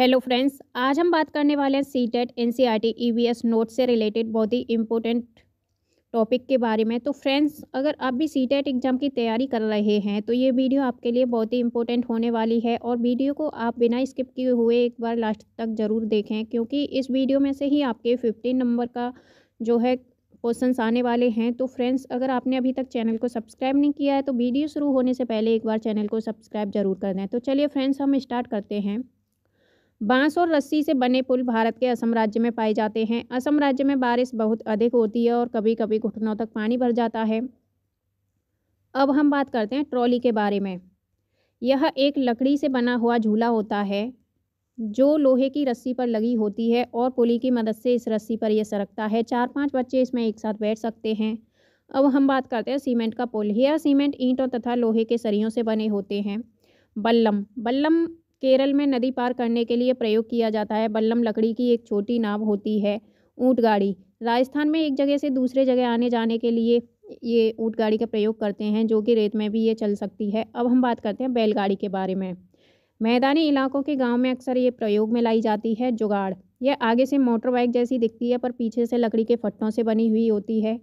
hello friends आज हम बात करने वाले हैं C TET N C R T E V S note से रिलेटेड बहुत ही इम्पोर्टेंट टॉपिक के बारे में तो फ्रेंड्स अगर आप भी सी टेट एग्ज़ाम की तैयारी कर रहे हैं तो ये वीडियो आपके लिए बहुत ही इम्पोर्टेंट होने वाली है और वीडियो को आप बिना स्किप किए हुए एक बार लास्ट तक ज़रूर देखें क्योंकि इस वीडियो में से ही आपके फिफ्टीन नंबर का जो है क्वेश्चन आने वाले हैं तो फ्रेंड्स अगर आपने अभी तक चैनल को सब्सक्राइब नहीं किया है तो वीडियो शुरू होने से पहले एक बार चैनल को सब्सक्राइब जरूर कर दें तो चलिए फ्रेंड्स हम स्टार्ट करते हैं बांस और रस्सी से बने पुल भारत के असम राज्य में पाए जाते हैं असम राज्य में बारिश बहुत अधिक होती है और कभी कभी घुटनों तक पानी भर जाता है अब हम बात करते हैं ट्रॉली के बारे में यह एक लकड़ी से बना हुआ झूला होता है जो लोहे की रस्सी पर लगी होती है और पुली की मदद से इस रस्सी पर यह सरकता है चार पांच बच्चे इसमें एक साथ बैठ सकते हैं अब हम बात करते हैं सीमेंट का पुल यह सीमेंट ईंटों तथा लोहे के सरियों से बने होते हैं बल्लम बल्लम केरल में नदी पार करने के लिए प्रयोग किया जाता है बल्लम लकड़ी की एक छोटी नाव होती है ऊँट गाड़ी राजस्थान में एक जगह से दूसरे जगह आने जाने के लिए ये ऊँट गाड़ी का प्रयोग करते हैं जो कि रेत में भी ये चल सकती है अब हम बात करते हैं बैलगाड़ी के बारे में मैदानी इलाकों के गांव में अक्सर ये प्रयोग में लाई जाती है जुगाड़ यह आगे से मोटर बाइक जैसी दिखती है पर पीछे से लकड़ी के फट्टों से बनी हुई होती है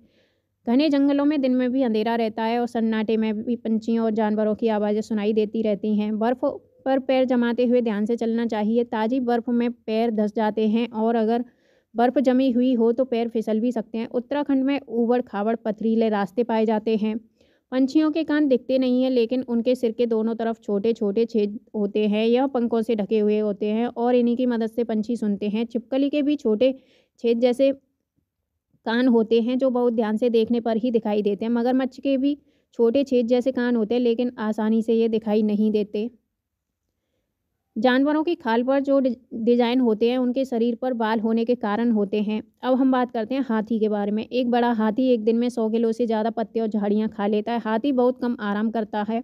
घने जंगलों में दिन में भी अंधेरा रहता है और सन्नाटे में भी पंछियों और जानवरों की आवाज़ें सुनाई देती रहती हैं बर्फ़ पर पैर जमाते हुए ध्यान से चलना चाहिए ताज़ी बर्फ़ में पैर धस जाते हैं और अगर बर्फ़ जमी हुई हो तो पैर फिसल भी सकते हैं उत्तराखंड में ऊबड़ खाबड़ पथरीले रास्ते पाए जाते हैं पंछियों के कान दिखते नहीं हैं लेकिन उनके सिर के दोनों तरफ छोटे छोटे छेद होते हैं यह पंखों से ढके हुए होते हैं और इन्हीं की मदद से पंछी सुनते हैं छिपकली के भी छोटे छेद जैसे कान होते हैं जो बहुत ध्यान से देखने पर ही दिखाई देते हैं मगरमच्छ के भी छोटे छेद जैसे कान होते हैं लेकिन आसानी से ये दिखाई नहीं देते जानवरों की खाल पर जो डिजाइन होते हैं उनके शरीर पर बाल होने के कारण होते हैं अब हम बात करते हैं हाथी के बारे में एक बड़ा हाथी एक दिन में सौ किलो से ज़्यादा पत्ते और झाड़ियाँ खा लेता है हाथी बहुत कम आराम करता है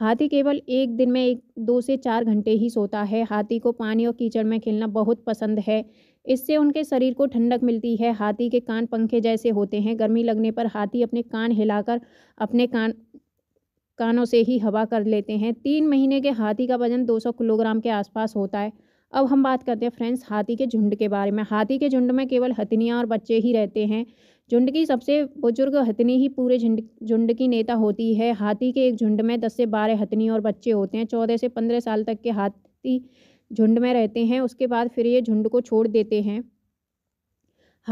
हाथी केवल एक दिन में एक दो से चार घंटे ही सोता है हाथी को पानी और कीचड़ में खेलना बहुत पसंद है इससे उनके शरीर को ठंडक मिलती है हाथी के कान पंखे जैसे होते हैं गर्मी लगने पर हाथी अपने कान हिलाकर अपने कान कानों से ही हवा कर लेते हैं तीन महीने के हाथी का वजन 200 किलोग्राम के आसपास होता है अब हम बात करते हैं फ्रेंड्स हाथी के झुंड के बारे में हाथी के झुंड में केवल हथनियाँ और बच्चे ही रहते हैं झुंड की सबसे बुजुर्ग हथनी ही पूरे झुंड झुंड की नेता होती है हाथी के एक झुंड में दस से बारह हथनी और बच्चे होते हैं चौदह से पंद्रह साल तक के हाथी झुंड में रहते हैं उसके बाद फिर ये झुंड को छोड़ देते हैं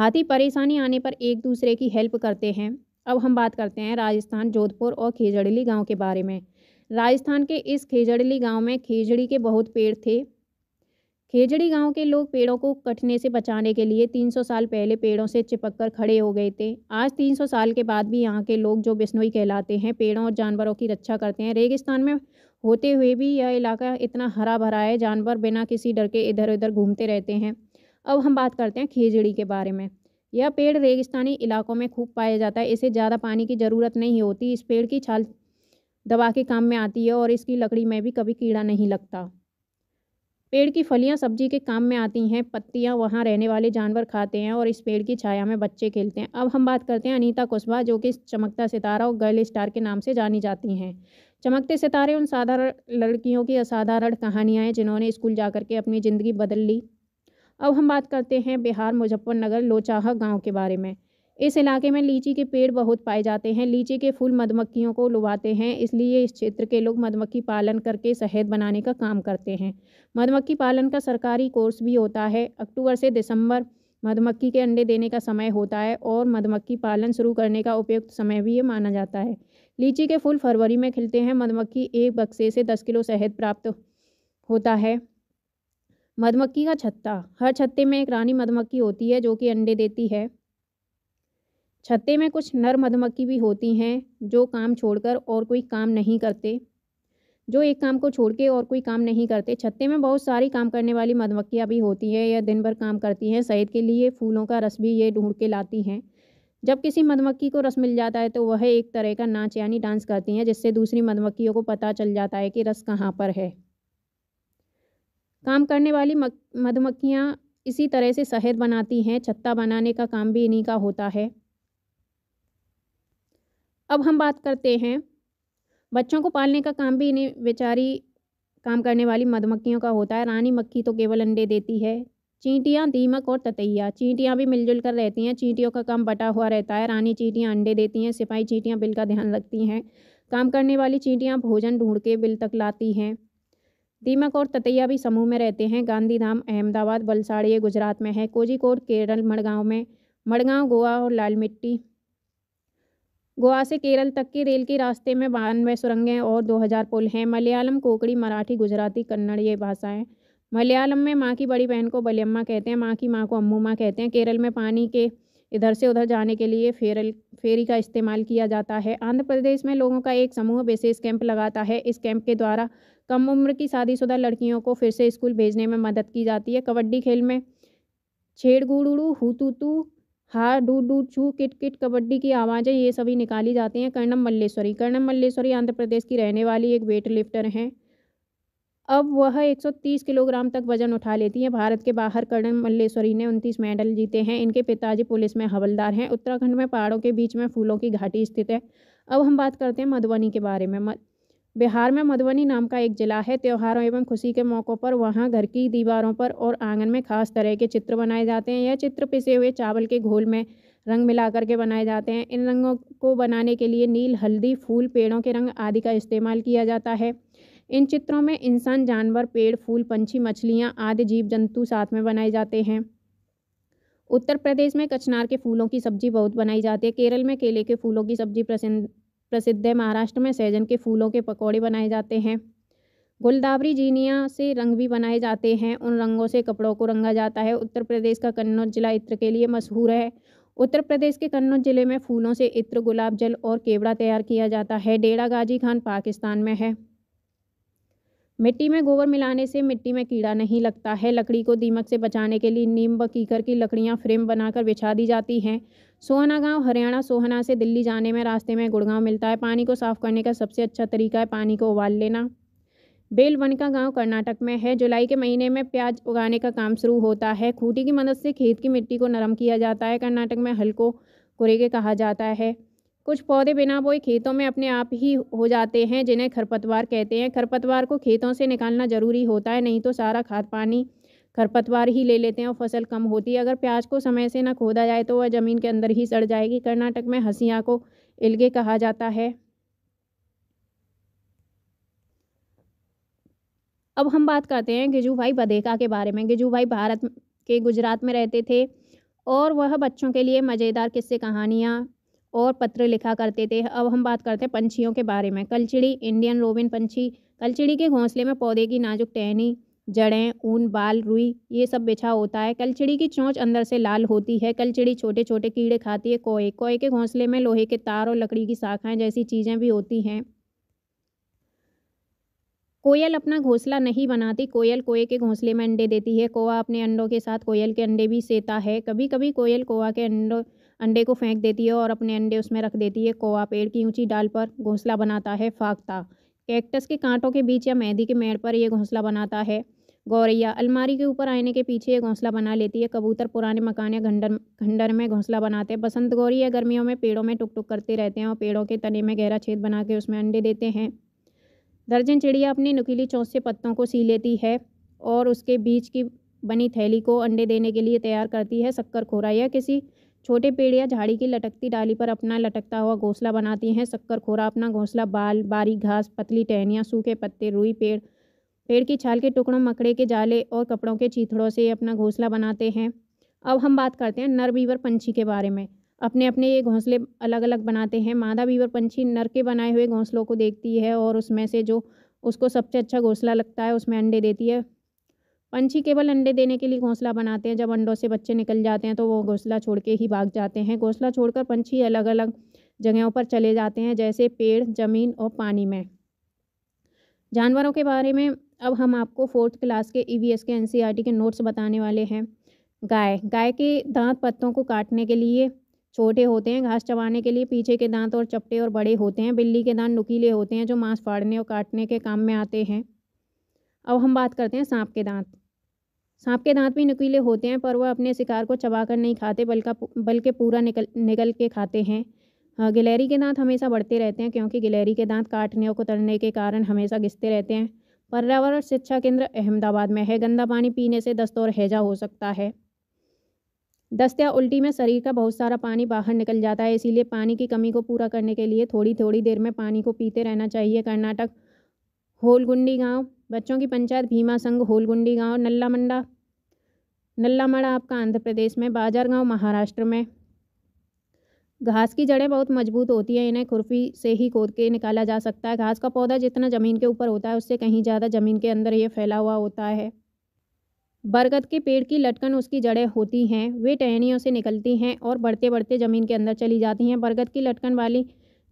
हाथी परेशानी आने पर एक दूसरे की हेल्प करते हैं अब हम बात करते हैं राजस्थान जोधपुर और खेजड़ली गांव के बारे में राजस्थान के इस खेजड़ली गांव में खेजड़ी के बहुत पेड़ थे खेजड़ी गांव के लोग पेड़ों को कटने से बचाने के लिए 300 साल पहले पेड़ों से चिपक कर खड़े हो गए थे आज 300 साल के बाद भी यहाँ के लोग जो बिस्नोई कहलाते हैं पेड़ों और जानवरों की रक्षा करते हैं रेगिस्तान में होते हुए भी यह इलाका इतना हरा भरा है जानवर बिना किसी डर के इधर उधर घूमते रहते हैं अब हम बात करते हैं खेजड़ी के बारे में यह पेड़ रेगिस्तानी इलाकों में खूब पाया जाता है इसे ज़्यादा पानी की ज़रूरत नहीं होती इस पेड़ की छाल दवा के काम में आती है और इसकी लकड़ी में भी कभी कीड़ा नहीं लगता पेड़ की फलियां सब्जी के काम में आती हैं पत्तियां वहां रहने वाले जानवर खाते हैं और इस पेड़ की छाया में बच्चे खेलते हैं अब हम बात करते हैं अनीता कुशवाहा जो कि चमकता सितारा और गर्ल स्टार के नाम से जानी जाती हैं चमकते सितारे उन साधारण लड़कियों की असाधारण कहानियाँ हैं जिन्होंने स्कूल जाकर के अपनी ज़िंदगी बदल ली अब हम बात करते हैं बिहार मुजफ्फरनगर लोचाहा गांव के बारे में इस इलाके में लीची के पेड़ बहुत पाए जाते हैं लीची के फूल मधुमक्खियों को लुभाते हैं इसलिए इस क्षेत्र के लोग मधुमक्खी पालन करके शहद बनाने का काम करते हैं मधुमक्खी पालन का सरकारी कोर्स भी होता है अक्टूबर से दिसंबर मधुमक्खी के अंडे देने का समय होता है और मधुमक्खी पालन शुरू करने का उपयुक्त समय भी ये माना जाता है लीची के फूल फरवरी में खिलते हैं मधुमक्खी एक बक्से से दस किलो शहद प्राप्त होता है मधुमक्खी का छत्ता हर छत्ते में एक रानी मधुमक्खी होती है जो कि अंडे देती है छत्ते में कुछ नर मधुमक्खी भी होती हैं जो काम छोड़कर और कोई काम नहीं करते जो एक काम को छोड़ के और कोई काम नहीं करते छत्ते में बहुत सारी काम करने वाली मधुमक्खियाँ भी होती हैं या दिन भर काम करती हैं शहद के लिए फूलों का रस भी ये ढूंढ के लाती हैं जब किसी मधुमक्खी को रस मिल जाता है तो वह एक तरह का नाच यानी डांस करती हैं जिससे दूसरी मधुमक्खियों को पता चल जाता है कि रस कहाँ पर है काम करने वाली मधुमक्खियाँ इसी तरह से शहद बनाती हैं छत्ता बनाने का काम भी इन्हीं का होता है अब हम बात करते हैं बच्चों को पालने का काम भी इन्हें बेचारी काम करने वाली मधुमक्खियों का होता है रानी मक्खी तो केवल अंडे देती है चींटियाँ दीमक और ततैया चींटियाँ भी मिलजुल कर रहती हैं चींटियों का काम बटा हुआ रहता है रानी चींटियाँ अंडे देती हैं सिपाही चींटियाँ बिल का ध्यान रखती हैं काम करने वाली चींटियाँ भोजन ढूंढ के बिल तक लाती हैं दीमक और ततैया भी समूह में रहते हैं गांधीधाम अहमदाबाद बलसाड़ी ये गुजरात में है कोजिकोट केरल मड़गांव में मड़गांव गोवा और लाल मिट्टी गोवा से केरल तक की रेल के रास्ते में बानवे सुरंगें और 2000 पुल हैं मलयालम कोकड़ी मराठी गुजराती कन्नड़ ये भाषाएं मलयालम में माँ की बड़ी बहन को बलियम्मा कहते हैं माँ की माँ को अम्मू माँ कहते हैं केरल में पानी के इधर से उधर जाने के लिए फेरल फेरी का इस्तेमाल किया जाता है आंध्र प्रदेश में लोगों का एक समूह विशेष कैंप लगाता है इस कैंप के द्वारा कम उम्र की शादीशुदा लड़कियों को फिर से स्कूल भेजने में मदद की जाती है कबड्डी खेल में तू तू हा डू डू छू किट किट कबड्डी की आवाज़ें ये सभी निकाली जाती हैं कर्णम मल्लेश्वरी कर्णम मल्लेश्वरी आंध्र प्रदेश की रहने वाली एक वेट लिफ्टर हैं अब वह 130 किलोग्राम तक वजन उठा लेती हैं भारत के बाहर कर्ण मल्लेश्वरी ने उनतीस मेडल जीते हैं इनके पिताजी पुलिस में हवलदार हैं उत्तराखंड में पहाड़ों के बीच में फूलों की घाटी स्थित है अब हम बात करते हैं मधुबनी के बारे में बिहार में मधुबनी नाम का एक जिला है त्योहारों एवं खुशी के मौक़ों पर वहाँ घर की दीवारों पर और आंगन में खास तरह के चित्र बनाए जाते हैं यह चित्र पिसे हुए चावल के घोल में रंग मिला के बनाए जाते हैं इन रंगों को बनाने के लिए नील हल्दी फूल पेड़ों के रंग आदि का इस्तेमाल किया जाता है इन चित्रों में इंसान जानवर पेड़ फूल पंछी मछलियाँ आदि जीव जंतु साथ में बनाए जाते हैं उत्तर प्रदेश में कचनार के फूलों की सब्जी बहुत बनाई जाती है केरल में केले के फूलों की सब्जी प्रसिद्ध है महाराष्ट्र में सहजन के फूलों के पकौड़े बनाए जाते हैं गुलदावरी जीनिया से रंग भी बनाए जाते हैं उन रंगों से कपड़ों को रंगा जाता है उत्तर प्रदेश का कन्नौज जिला इत्र के लिए मशहूर है उत्तर प्रदेश के कन्नौज जिले में फूलों से इत्र गुलाब जल और केवड़ा तैयार किया जाता है डेरा गाजी खान पाकिस्तान में है मिट्टी में गोबर मिलाने से मिट्टी में कीड़ा नहीं लगता है लकड़ी को दीमक से बचाने के लिए नीम व कीकर की लकड़ियाँ फ्रेम बनाकर बिछा दी जाती हैं सोहना गांव हरियाणा सोहना से दिल्ली जाने में रास्ते में गुड़गांव मिलता है पानी को साफ करने का सबसे अच्छा तरीका है पानी को उबाल लेना का गांव कर्नाटक में है जुलाई के महीने में प्याज उगाने का काम शुरू होता है खूटी की मदद से खेत की मिट्टी को नरम किया जाता है कर्नाटक में हल्को को कुरेगे कहा जाता है कुछ पौधे बिना बोए खेतों में अपने आप ही हो जाते हैं जिन्हें खरपतवार कहते हैं खरपतवार को खेतों से निकालना ज़रूरी होता है नहीं तो सारा खाद पानी खरपतवार ही ले लेते हैं और फसल कम होती है अगर प्याज को समय से ना खोदा जाए तो वह ज़मीन के अंदर ही सड़ जाएगी कर्नाटक में हसिया को इलगे कहा जाता है अब हम बात करते हैं गिजू भाई बदेका के बारे में गिजू भाई भारत के गुजरात में रहते थे और वह बच्चों के लिए मज़ेदार किस्से कहानियाँ और पत्र लिखा करते थे अब हम बात करते हैं पंछियों के बारे में कलचिड़ी इंडियन रोबिन पंछी कलचिड़ी के घोंसले में पौधे की नाजुक टहनी जड़ें ऊन बाल रुई ये सब बिछा होता है कलचिड़ी की चोंच अंदर से लाल होती है कलचिड़ी छोटे छोटे कीड़े खाती है कोए कोए के घोंसले में लोहे के तार और लकड़ी की शाखाएँ जैसी चीज़ें भी होती हैं कोयल अपना घोंसला नहीं बनाती कोयल कोए के घोंसले में अंडे देती है कोआ अपने अंडों के साथ कोयल के अंडे भी सेता है कभी कभी कोयल कोआ के अंडों अंडे को फेंक देती है और अपने अंडे उसमें रख देती है कोआ पेड़ की ऊंची डाल पर घोंसला बनाता है फाकता कैक्टस के कांटों के बीच या मेहंदी के मेड़ पर यह घोंसला बनाता है गौरैया अलमारी के ऊपर आईने के पीछे ये घोंसला बना लेती है कबूतर पुराने मकान या घंडर घंडर में घोंसला बनाते हैं बसंत गौरी या गर्मियों में पेड़ों में टुक टुक करते रहते हैं और पेड़ों के तने में गहरा छेद बना के उसमें अंडे देते हैं दर्जन चिड़िया अपनी नुकीली चौंस से पत्तों को सी लेती है और उसके बीच की बनी थैली को अंडे देने के लिए तैयार करती है शक्कर खोरा या किसी छोटे पेड़ या झाड़ी की लटकती डाली पर अपना लटकता हुआ घोंसला बनाती हैं शक्करखोरा अपना घोंसला बाल बारी घास पतली टहनियाँ सूखे पत्ते रुई पेड़ पेड़ की छाल के टुकड़ों मकड़े के जाले और कपड़ों के चीथड़ों से अपना घोंसला बनाते हैं अब हम बात करते हैं नर बीवर पंछी के बारे में अपने अपने ये घोंसले अलग अलग बनाते हैं मादा बीवर पंछी नर के बनाए हुए घोंसलों को देखती है और उसमें से जो उसको सबसे अच्छा घोंसला लगता है उसमें अंडे देती है पंछी केवल अंडे देने के लिए घोंसला बनाते हैं जब अंडों से बच्चे निकल जाते हैं तो वो घोंसला छोड़ के ही भाग जाते हैं घोंसला छोड़कर पंछी अलग अलग जगहों पर चले जाते हैं जैसे पेड़ जमीन और पानी में जानवरों के बारे में अब हम आपको फोर्थ क्लास के ई e के एन e के नोट्स बताने वाले हैं गाय गाय के दांत पत्तों को काटने के लिए छोटे होते हैं घास चबाने के लिए पीछे के दांत और चपटे और बड़े होते हैं बिल्ली के दांत नुकीले होते हैं जो मांस फाड़ने और काटने के काम में आते हैं अब हम बात करते हैं सांप के दांत सांप के दांत भी नुकीले होते हैं पर वह अपने शिकार को चबाकर नहीं खाते बल्कि बल्कि पूरा निकल निकल के खाते हैं गिलहरी के दांत हमेशा बढ़ते रहते हैं क्योंकि गिलहरी के दांत काटने और कुतरने के कारण हमेशा घिसते रहते हैं पर्यावरण शिक्षा केंद्र अहमदाबाद में है गंदा पानी पीने से दस्त और हैजा हो सकता है दस्त या उल्टी में शरीर का बहुत सारा पानी बाहर निकल जाता है इसीलिए पानी की कमी को पूरा करने के लिए थोड़ी थोड़ी देर में पानी को पीते रहना चाहिए कर्नाटक होलगुंडी गांव बच्चों की पंचायत भीमा संघ होलगुंडी गांव नल्ला मंडा नल्ला मड़ा आपका आंध्र प्रदेश में बाजार गांव महाराष्ट्र में घास की जड़ें बहुत मजबूत होती हैं इन्हें खुरपी से ही खोद के निकाला जा सकता है घास का पौधा जितना ज़मीन के ऊपर होता है उससे कहीं ज़्यादा ज़मीन के अंदर ये फैला हुआ होता है बरगद के पेड़ की लटकन उसकी जड़ें होती हैं वे टहनियों से निकलती हैं और बढ़ते बढ़ते ज़मीन के अंदर चली जाती हैं बरगद की लटकन वाली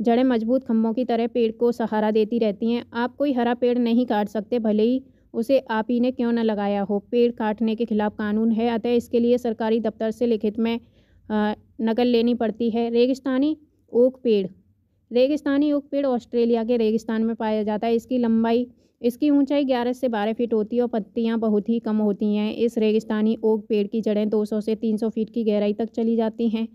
जड़ें मजबूत खम्भों की तरह पेड़ को सहारा देती रहती हैं आप कोई हरा पेड़ नहीं काट सकते भले ही उसे आप ही ने क्यों न लगाया हो पेड़ काटने के खिलाफ कानून है अतः इसके लिए सरकारी दफ्तर से लिखित में नकल लेनी पड़ती है रेगिस्तानी ओक पेड़ रेगिस्तानी ओक पेड़ ऑस्ट्रेलिया के रेगिस्तान में पाया जाता है इसकी लंबाई इसकी ऊंचाई 11 से 12 फीट होती है और पत्तियां बहुत ही कम होती हैं इस रेगिस्तानी ओक पेड़ की जड़ें 200 से 300 फीट की गहराई तक चली जाती हैं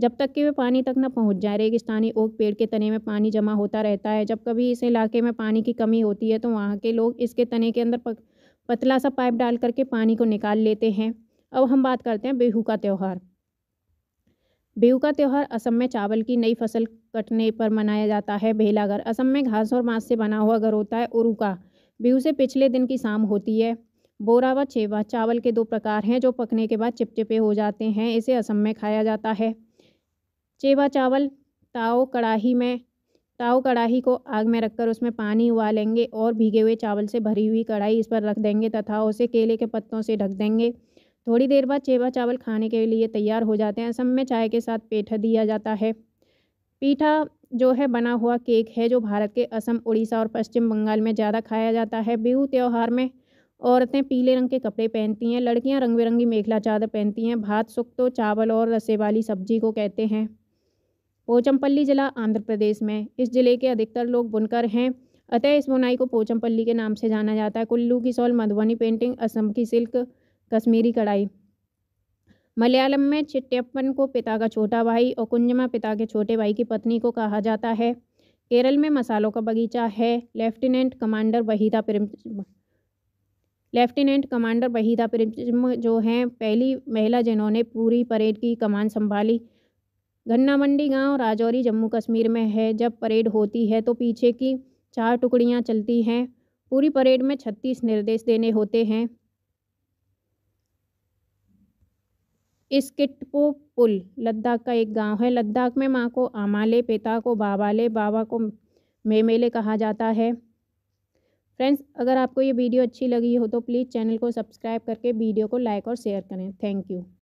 जब तक कि वे पानी तक न पहुंच जाए रेगिस्तानी ओक पेड़ के तने में पानी जमा होता रहता है जब कभी इस इलाके में पानी की कमी होती है तो वहाँ के लोग इसके तने के अंदर पक, पतला सा पाइप डाल करके पानी को निकाल लेते हैं अब हम बात करते हैं बेहू का त्यौहार बेहू का त्यौहार असम में चावल की नई फसल कटने पर मनाया जाता है भेलाघर असम में घास और बांस से बना हुआ घर होता है उरुका बिहू से पिछले दिन की शाम होती है बोरा व चेवा चावल के दो प्रकार हैं जो पकने के बाद चिपचिपे हो जाते हैं इसे असम में खाया जाता है चेवा चावल ताओ कढ़ाही में ताओ कढ़ाही को आग में रखकर उसमें पानी उबालेंगे और भीगे हुए चावल से भरी हुई कढ़ाई इस पर रख देंगे तथा उसे केले के पत्तों से ढक देंगे थोड़ी देर बाद चेवा चावल खाने के लिए तैयार हो जाते हैं असम में चाय के साथ पेठा दिया जाता है पीठा जो है बना हुआ केक है जो भारत के असम उड़ीसा और पश्चिम बंगाल में ज़्यादा खाया जाता है बिहू त्यौहार में औरतें पीले रंग के कपड़े पहनती हैं लड़कियां रंग बिरंगी मेखला चादर पहनती हैं भात सुख तो चावल और रसे वाली सब्जी को कहते हैं पोचमपल्ली ज़िला आंध्र प्रदेश में इस ज़िले के अधिकतर लोग बुनकर हैं अतः इस बुनाई को पोचमपल्ली के नाम से जाना जाता है कुल्लू की सॉल मधुबनी पेंटिंग असम की सिल्क कश्मीरी कढ़ाई मलयालम में चिट्टप्पन को पिता का छोटा भाई और कुंजमा पिता के छोटे भाई की पत्नी को कहा जाता है केरल में मसालों का बगीचा है lieutenant commander Waheeda Prem lieutenant commander Waheeda Prem जो हैं पहली महिला जिन्होंने पूरी परेड की कमान संभाली गन्ना मंडी गांव राजौरी जम्मू कश्मीर में है जब परेड होती है तो पीछे की चार टुकड़ियां चलती हैं पूरी परेड में छत्तीस निर्देश देने होते हैं इसकिटपो पुल लद्दाख का एक गांव है लद्दाख में माँ को आमाले पिता को बाबाले बाबा को मेमेले कहा जाता है फ्रेंड्स अगर आपको ये वीडियो अच्छी लगी हो तो प्लीज़ चैनल को सब्सक्राइब करके वीडियो को लाइक और शेयर करें थैंक यू